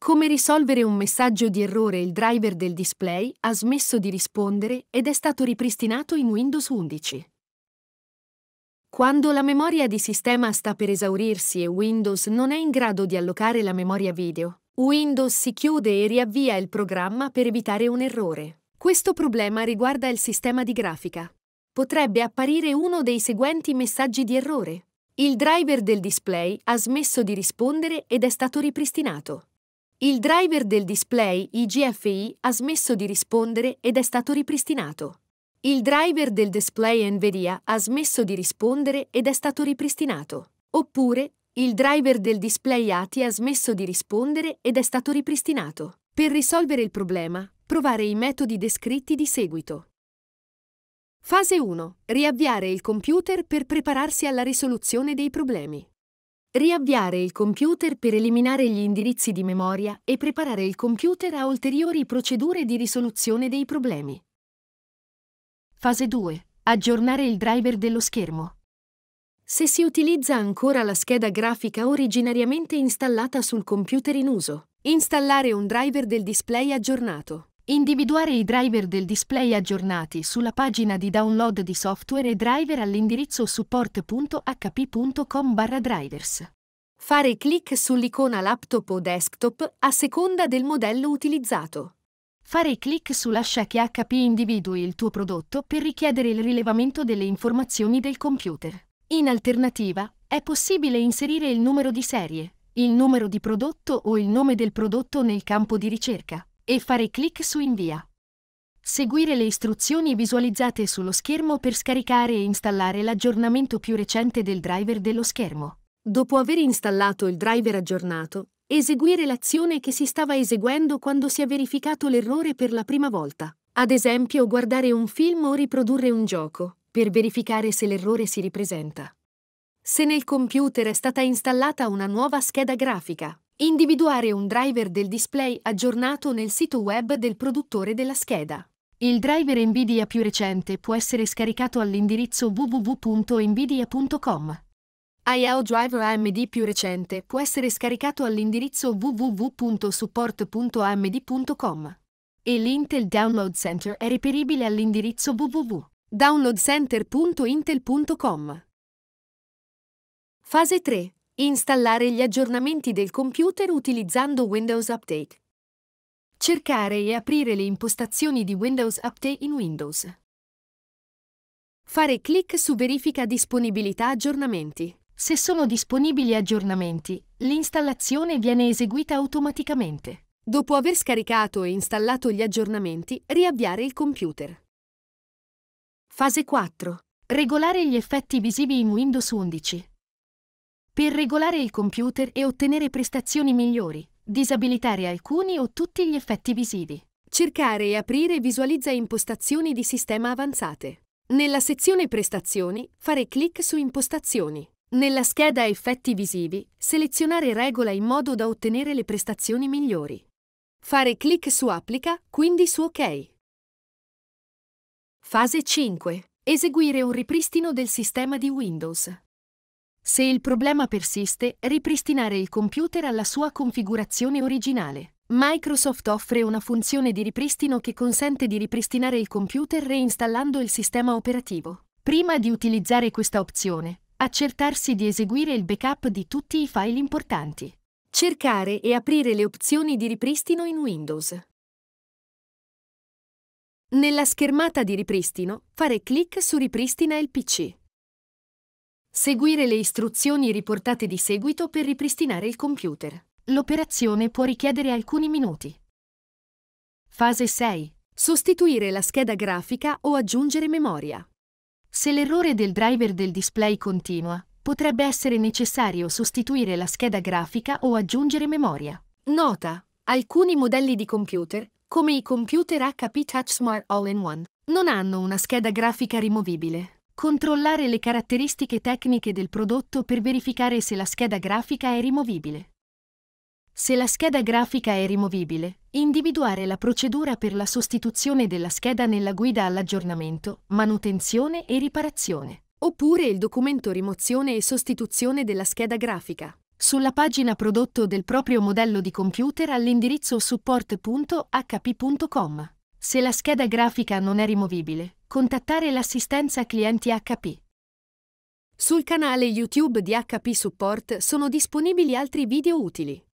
Come risolvere un messaggio di errore il driver del display ha smesso di rispondere ed è stato ripristinato in Windows 11. Quando la memoria di sistema sta per esaurirsi e Windows non è in grado di allocare la memoria video, Windows si chiude e riavvia il programma per evitare un errore. Questo problema riguarda il sistema di grafica. Potrebbe apparire uno dei seguenti messaggi di errore. Il driver del display ha smesso di rispondere ed è stato ripristinato. Il driver del display IGFI ha smesso di rispondere ed è stato ripristinato. Il driver del display NVIDIA ha smesso di rispondere ed è stato ripristinato. Oppure, il driver del display ATI ha smesso di rispondere ed è stato ripristinato. Per risolvere il problema, provare i metodi descritti di seguito. Fase 1. Riavviare il computer per prepararsi alla risoluzione dei problemi. Riavviare il computer per eliminare gli indirizzi di memoria e preparare il computer a ulteriori procedure di risoluzione dei problemi. Fase 2. Aggiornare il driver dello schermo. Se si utilizza ancora la scheda grafica originariamente installata sul computer in uso, installare un driver del display aggiornato. Individuare i driver del display aggiornati sulla pagina di download di software e driver all'indirizzo support.hp.com drivers. Fare clic sull'icona laptop o desktop a seconda del modello utilizzato. Fare clic sull'ascia che HP individui il tuo prodotto per richiedere il rilevamento delle informazioni del computer. In alternativa, è possibile inserire il numero di serie, il numero di prodotto o il nome del prodotto nel campo di ricerca e fare clic su Invia. Seguire le istruzioni visualizzate sullo schermo per scaricare e installare l'aggiornamento più recente del driver dello schermo. Dopo aver installato il driver aggiornato, eseguire l'azione che si stava eseguendo quando si è verificato l'errore per la prima volta. Ad esempio, guardare un film o riprodurre un gioco, per verificare se l'errore si ripresenta. Se nel computer è stata installata una nuova scheda grafica, Individuare un driver del display aggiornato nel sito web del produttore della scheda. Il driver NVIDIA più recente può essere scaricato all'indirizzo www.nvidia.com. IAO Driver AMD più recente può essere scaricato all'indirizzo www.support.amd.com. E l'Intel Download Center è reperibile all'indirizzo www.downloadcenter.intel.com. Fase 3. Installare gli aggiornamenti del computer utilizzando Windows Update. Cercare e aprire le impostazioni di Windows Update in Windows. Fare clic su Verifica disponibilità aggiornamenti. Se sono disponibili aggiornamenti, l'installazione viene eseguita automaticamente. Dopo aver scaricato e installato gli aggiornamenti, riavviare il computer. Fase 4. Regolare gli effetti visivi in Windows 11 per regolare il computer e ottenere prestazioni migliori, disabilitare alcuni o tutti gli effetti visivi. Cercare e aprire visualizza impostazioni di sistema avanzate. Nella sezione Prestazioni, fare clic su Impostazioni. Nella scheda Effetti visivi, selezionare regola in modo da ottenere le prestazioni migliori. Fare clic su Applica, quindi su OK. Fase 5. Eseguire un ripristino del sistema di Windows. Se il problema persiste, ripristinare il computer alla sua configurazione originale. Microsoft offre una funzione di ripristino che consente di ripristinare il computer reinstallando il sistema operativo. Prima di utilizzare questa opzione, accertarsi di eseguire il backup di tutti i file importanti. Cercare e aprire le opzioni di ripristino in Windows. Nella schermata di ripristino, fare clic su Ripristina il PC. Seguire le istruzioni riportate di seguito per ripristinare il computer. L'operazione può richiedere alcuni minuti. Fase 6. Sostituire la scheda grafica o aggiungere memoria. Se l'errore del driver del display continua, potrebbe essere necessario sostituire la scheda grafica o aggiungere memoria. Nota. Alcuni modelli di computer, come i computer HP Touch Smart All-in-One, non hanno una scheda grafica rimovibile. Controllare le caratteristiche tecniche del prodotto per verificare se la scheda grafica è rimovibile. Se la scheda grafica è rimovibile, individuare la procedura per la sostituzione della scheda nella guida all'aggiornamento, manutenzione e riparazione, oppure il documento rimozione e sostituzione della scheda grafica sulla pagina prodotto del proprio modello di computer all'indirizzo support.hp.com. Se la scheda grafica non è rimovibile, contattare l'assistenza clienti HP. Sul canale YouTube di HP Support sono disponibili altri video utili.